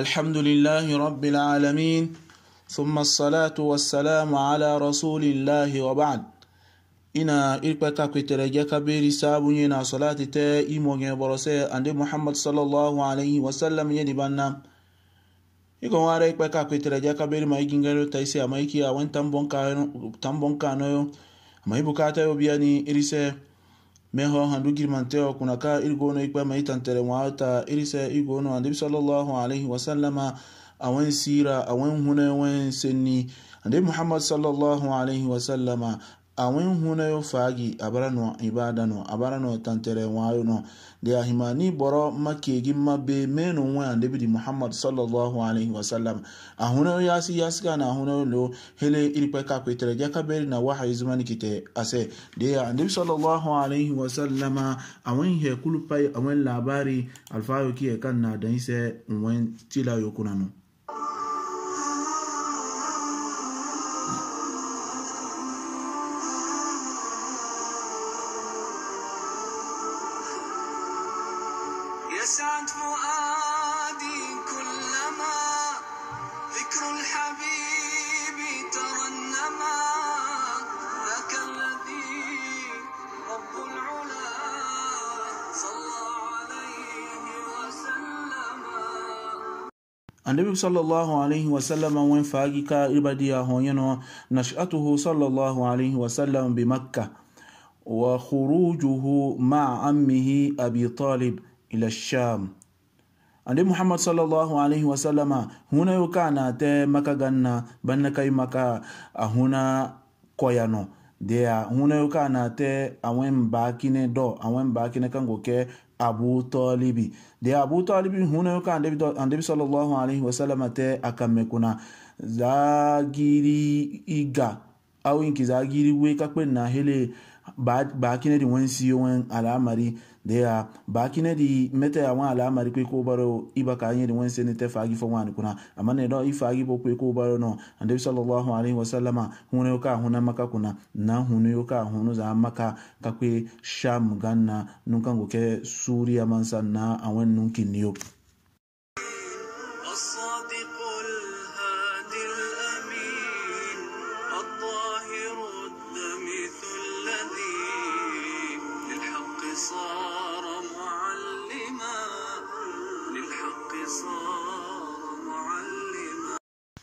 الحمد لله رب العالمين ثم الصلاة والسلام على رسول الله وبعد ina irkpata kwetere jaka beri sabu nye na salati te imo nye borose ande muhammad sallallahu alaihi wasallam nye di banna iko wara irkpata kwetere jaka beri ma igin gano ta ise ama iki awan tambon kano yo ama ibukata yo biya ni irise meho handu girmanteo kunakaa irgono igba maitantere mwata irise irgono andibi sallallahu alaihi wasallama awen sira awen hune wen senni andibi muhammad sallallahu alaihi wasallama awin huna yo fagi abara no ibada no abara no tantere wayo no de ahimani boro makegi mabbe meno wa nabi muhammad sallallahu alaihi wasallam ahuna yasi yaska na ahuna lo hele iripe ka kwetere jaka beri na waha izmani kite ase de ya nabi sallallahu alaihi wasallam awin he kulupai awin labari alfayo ki e kan na dan se awin tila yo kunano النبي صلى الله عليه وسلم وين فاجك إبديا هونينو نشأته صلى الله عليه وسلم بمكة وخروجه مع عمه أبي طالب إلى الشام ande muhammad sallallahu alaihi wasallama huna yo kana te maka ganna banna kai maka a huna koyano de a huna yo kana te awen bakine do awen bakine kango ke abu talibi de abu talibi hunayoka annabi sallallahu alaihi wasallam te akamekuna zagiri iga awinki zagiri we kakpe na hele ba kinedi wensi yowen al'amari deya bakine di mete awon alamari kwe ko baro iba ka yin won se ni te fagi fo wan kuna amane do ifagi bo kwe ko baro no ande sallallahu alaihi wasallama hunu ka huna maka kuna na hunu ka hunu za maka ka sham ganna nun kan go ke suriya man sanna awon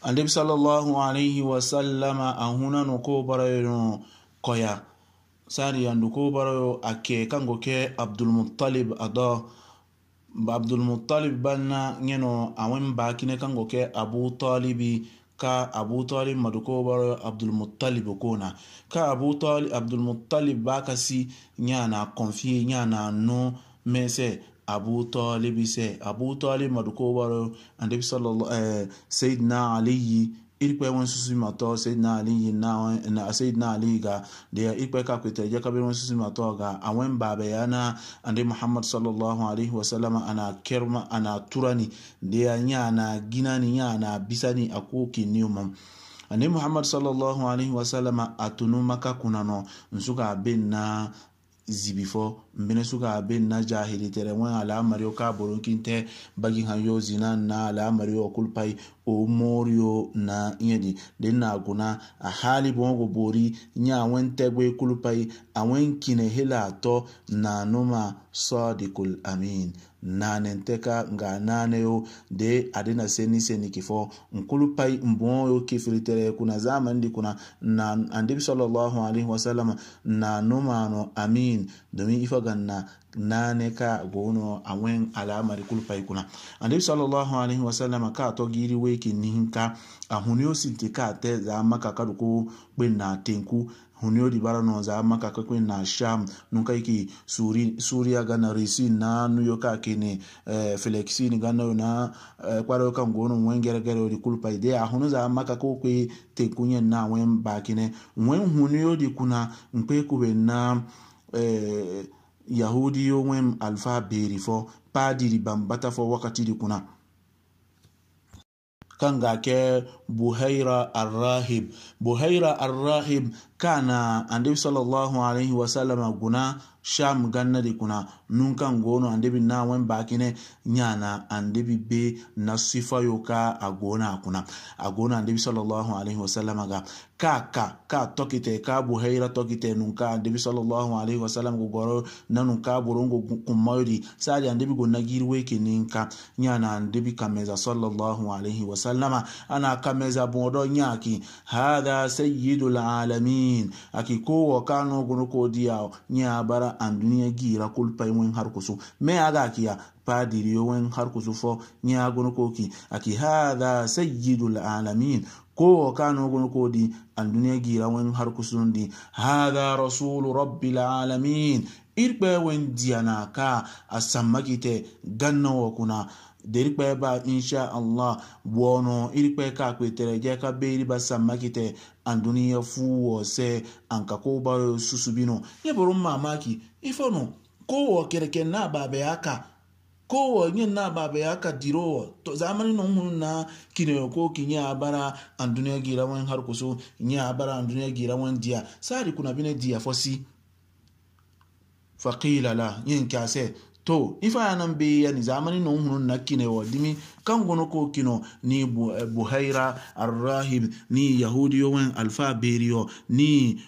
anabi sallallahu alayhi wa sallama ahunanu ko barayo koya sari yandu ko barayo ake kango ke abdulmuttalib ado abdulmuttalib banna ŋeno awen bakine kango ke abu talibi ka abu talib madu ko barayo abdulmuttalib kona ka abu talib abdulmuttalib ba kasi ɲana confier ɲana no mese abu talibi sɛ abu talib maduko baro anabi sallallahu ɛɛ eh, sayidina aliyi irikpɛ wọn susu ma tɔ sayidina aliyi na na sayidina aliyi ga deɛ irikpɛ ka kpɛtɛ jɛ kabi wọn susu ma tɔ ga awɛn baabɛ ya na anabi muhammad sallallahu alaihi wa sallam ana kɛrɛma ana turani deɛ nyɛ ana ginani nyɛ ana bisani a ko kini mu ani muhammad sallallahu alaihi wa sallam a tunu maka kunna nɔ nsu ka bɛ na zibi fɔ. minisuka abin na jahilitere wani al'amari ka burukin te bagi hanyo zina na al'amari o kulpai o morio na yedi din na guna a hali bon go bori nya wen tegbe kulpai a kine hila ato na numa sadikul amin nanen teka nga nane yo de adina seni seni kifo nkulupai mbon yo kifiritere kuna zaman di kuna na andibi sallallahu alaihi wasallam na numano amin domin ifa ganna nane ka gono awen kul kulpai kuna annabi sallallahu alaihi wasallam ka to giri we weki nihinka ahunio sinti ka te za maka kadu ko na tenku hunio di bara no za maka ka kwen na sham nun kai ki suri suriya ga na risi na nu e, e, yo ka kini eh, felexi ni ga na eh, kwaro ka gono wen gere gere di kulpa ide a hunu za maka ko kwe tenku kunye na wen ba kine wen hunio di kuna mpe ku be na eh, yahudiyo wem alfa beri fɔ paadiri banbata fɔ wakatidi kunna kan ka kɛ buhaira arrahib buhaira arrahib kana annabi sallallahu alaihi wasallama guna sham ganna de kuna nun kan gono annabi na wen bakine nyana annabi be na sifa yo ka agona kuna agona annabi sallallahu alaihi wasallama ga ka ka ka tokite ka bu heira tokite nun ka annabi sallallahu alaihi wasallam go goro na nun ka burongo kumayodi sadi annabi go na girwe kinin ka nyana annabi kameza sallallahu alaihi wasallama ana kameza bodo nyaki hada sayyidul alamin amin aki ko wa kano gono ko diya nya bara an duniya gira kulpa yi wen har kusu me ga kiya padiri wen har su fo nya gono ko ki aki sa'yi sayyidul alamin ko kano gono ko di an duniya gira wen har kusu di hadha rasul rabbil alamin irbe wen diya na ka asammaki te ganna wa kuna derikpe ba insha allah buono irikpe ka kwetere je ka beri ba sammakite an duniya fuwo se an ka ko ba susubino ye buru mamaki ifono kowo kereke na babe aka kowo nye na babe aka dirowo to zamani no hunu na kine ko kinye abara an duniya gira wen har kuso nye abara an duniya gira wen dia sari kuna bine dia fosi faqila la yin kase to ifa ya be yani zamani non hunun na kine wa dimi kan gono ko kino ni eh, buhaira arrahib ni yahudiyo wen alfa berio ni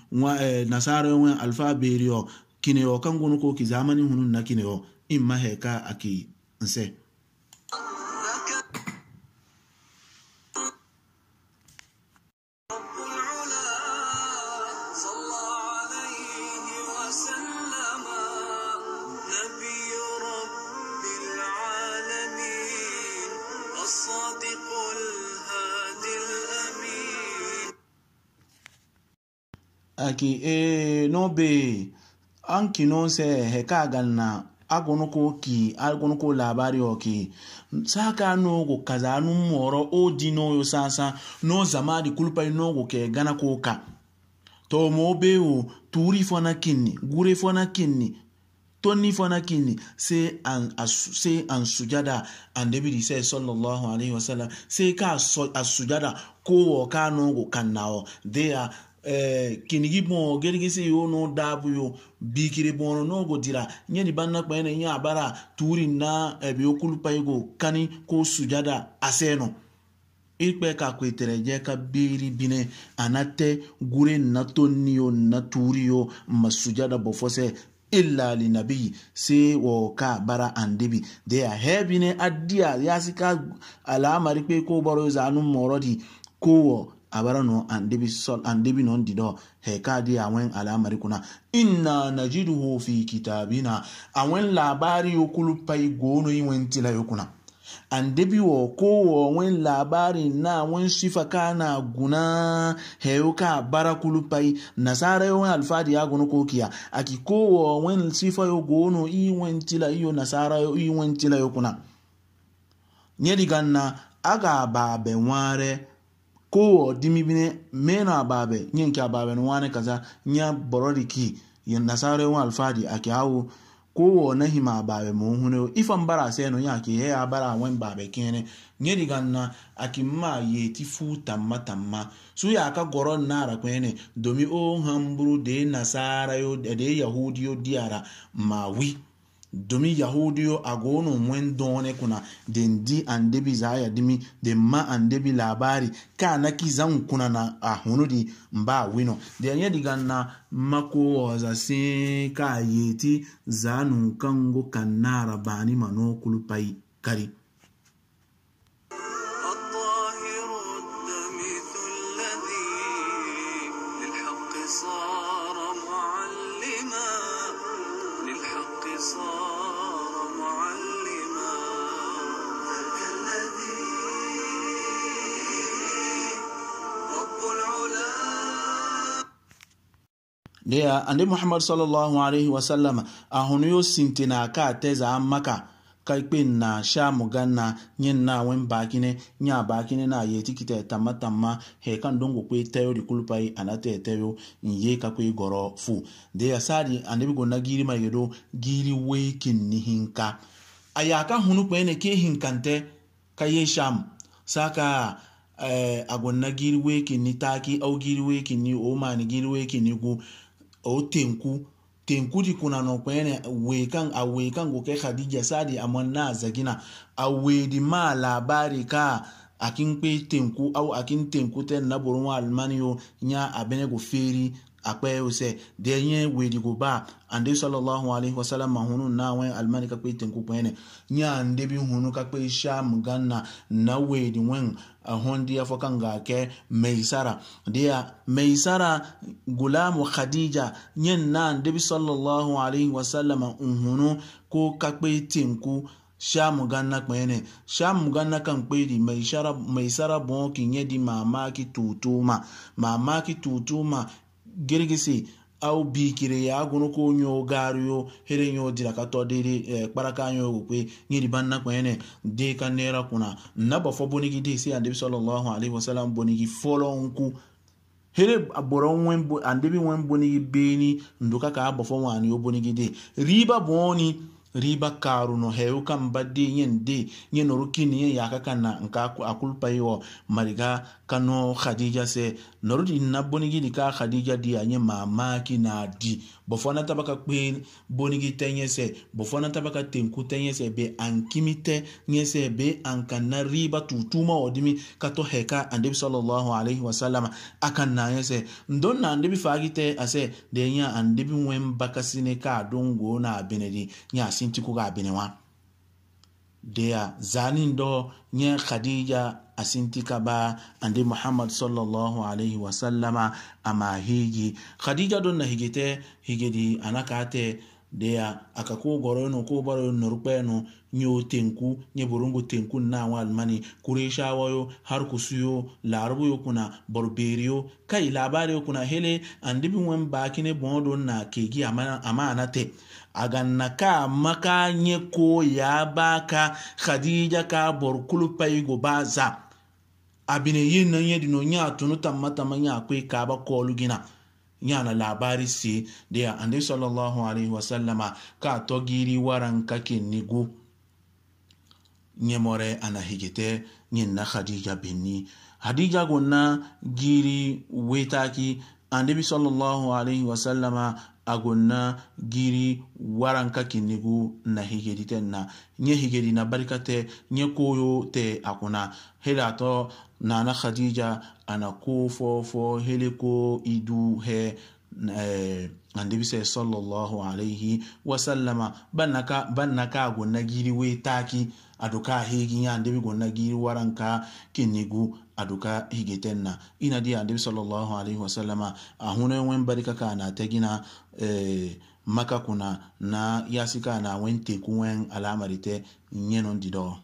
eh, nasara wen alfa berio kine wa kan gono ko ki zamani hunun na kine wa imma heka aki nse aki ee eh, nobe anki no se he ka ganna agunu ko ki agunu ko labari o ki saka no go kaza nu moro o di no yo sasa no zama di kulpa no go ke gana ko ka to mo be o turi fana kinni gure fana kinni toni fana kini sai an sai an sujada annabi di sai sallallahu alaihi wasallam sai ka as sujada ko ka no go kannawo there ee eh, kinigi bõ gergi sẽn yoon daab yo biikri bõono noogo dira nye ni banna na kpẽ ne yẽ a bara tuuri na eh, bɩ yo kul paigo kani ko sujada a sɛɛnɔ y kpɛ ka koetɛrɛ jɛ ka biri binɛ a na gure na ni yo na tuuri yo ma sujada bɔ fɔsɛ illa linabiyi sai wa ka bara andibi da ya hebi ne adiya ya si ka al'amari pe ko baro zanun morodi ko abaranu an andebi sol andebi non dido he kadi awen alamari kuna inna najiduhu fi kitabina awen labari yokulu pai gono iwen tila yokuna andebi wo ko wo wen labari na wen sifa kana guna he ka bara kulu pai nasara yo alfadi ya gono kokiya aki ko wo wen sifa yo gono iwen tila iyo nasara yo iwen tila yokuna nyedi ganna aga ba be ware kowa dimi bine mena nye nke kya babe no kaza nye borodiki ki yen nasare wa alfadi ake awo kowa na hima babe mo hune ifa mbara se no nya ke he abara mba abe kene nye diga na aki ma ye ti fu tamma tamma su ya aka goro na ara kwene domi o hamburu de nasara yo de yahudi yo diara mawi domin yahudiyo a gono mwen done kuna den di an debi zaya dimi den ma an debi labari ka na ki zan kuna na a ah, hunu di mba wino den ya diga na mako waza sin ka yeti zanun kango kan na rabani mano kulupai kari صار معلما للحق صار ndeya ande muhammad sallallahu alaihi wasallam ahunyo sinti na aka teza maka kaikpe na shamu ganna na wen bakine nya bakine na ye tikita tamma tamma he kan dongo kwe tayo di kulpai anate tayo nye ka kwe goro fu de ya sari anebi go na giri ma yedo giri we kin ni hinka ayaka hunu kwe ne ke hinkante ka ye sham saka eh, agonna giri we kin ni taki au giri we kin o ma ni giri we kin ni o tenku tenku di kuna no kwene wekan a wekan go kai khadija sadi amma na zagina a wedi ma labari ka akin pe tenku au akin tenku ten na burun almaniyo nya abene go feri akpɛ usɛ deɛ nyɛ wedigoba ande sallallahu alaihi wasallam hunu na wɛ almani ka kpe tenku kpɛnɛ nyɛ ande bi hunu ka kpe sham ganna na wedi wɛn ahon dia kan ga kɛ meisara dia meisara gulamu khadija nyɛ na ande bi sallallahu alaihi wasallam hunu ko ka kpe tenku shamu ganna kpɛɛne shamu ganna kan kpe kpeedi meisara bɔn ki yẽ di maamaaki tuutuma maamaaki tuutuma gergese aobi bikire ya agụrụka onye ogario here ya odira katọ dịrị e, kparaka anya okwukwe nyeriba nna kwanyere dị ka nera kwuna nna bafọ bonigi dị isi adịbi sallallahu alaihi wasallam bonigi fọlọ nkwụ here agboro nwe andebi nwe bonigi beni nduka ka agbafọ nwanyị obonigi riba bụ oni riba karuno heu kam baddi yen de yen rukini yen yaka kana nka akul payo mariga kano khadija se norudi nabonigi ka khadija di anye mamaki na di bɔfɔna taba ka kpe bonigi tɛ ɲɛsɛ bɔfɔna taba ka tenku tɛ ɲɛsɛ be an kimi tɛ ɲɛsɛ be an ka na riba tutuma o dimi ka tɔ hɛ ka andebi salallahu alaihi wasalama a ka na ɲɛsɛ n don na andebi faagi tɛ a sɛ de ɲa andebi wɛn bakasine k'a don go n'a bɛnɛdi ɲa sintiko k'a bɛnɛ wa da zanen dɔ nye khadija asintikaba ande muhammad sallallahu alaihi wasallama ama higi khadija don na higite higedi anakate deya akako goro no ko baro norpe no nyo tenku nye burungu tenku na wa almani kuresha wayo har kusuyo larbu yo kuna borberiyo kai labari yo kuna hele andibi wen bakine bondo na kegi amana amana te na ka maka nye ko ya baka khadija ka borkulu paigo baza abine yin nan yedino nya tunu tamma tamma kwe ka ba kolu gina yana labari se da annabi sallallahu alaihi wasallama ka togiri waran kakin nigo nyemore ana higete nyin na khadija binni hadija gonna giri wetaki annabi sallallahu alaihi wasallama agonna giri waranka kinigu na higiriten na nye higiri na barika tɛ nye koyo tɛ a kunna helatɔ nana khadija ana ko fɔ fɔ hele ko idu hɛ Eh, annabi sai sallallahu alaihi wasallama bannaka bannaka gonna giri we taki aduka higi ya annabi gonna waranka kinigu aduka higitenna ina di annabi sallallahu alaihi wasallama ahuna wen barika kana tagina eh, maka kuna na yasika na wen teku wen alamarite nyenon dido